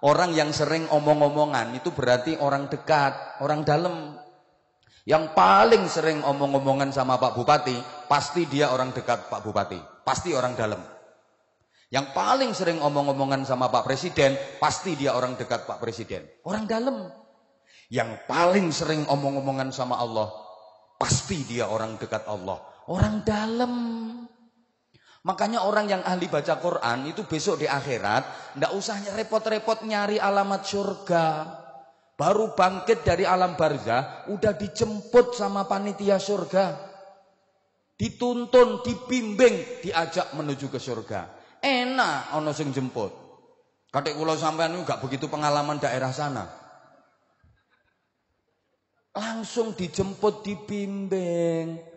Orang yang sering omong-omongan itu berarti orang dekat, orang dalam. Yang paling sering omong-omongan sama Pak Bupati, pasti dia orang dekat Pak Bupati, pasti orang dalam. Yang paling sering omong-omongan sama Pak Presiden, pasti dia orang dekat Pak Presiden, orang dalam. Yang paling sering omong-omongan sama Allah, pasti dia orang dekat Allah, orang dalam. Makanya orang yang ahli baca Quran itu besok di akhirat ndak usah repot-repot nyari alamat surga. Baru bangkit dari alam barzah udah dijemput sama panitia surga. Dituntun, dibimbing, diajak menuju ke surga. Enak ono sing jemput. Kadek kula sampean gak begitu pengalaman daerah sana. Langsung dijemput, dibimbing.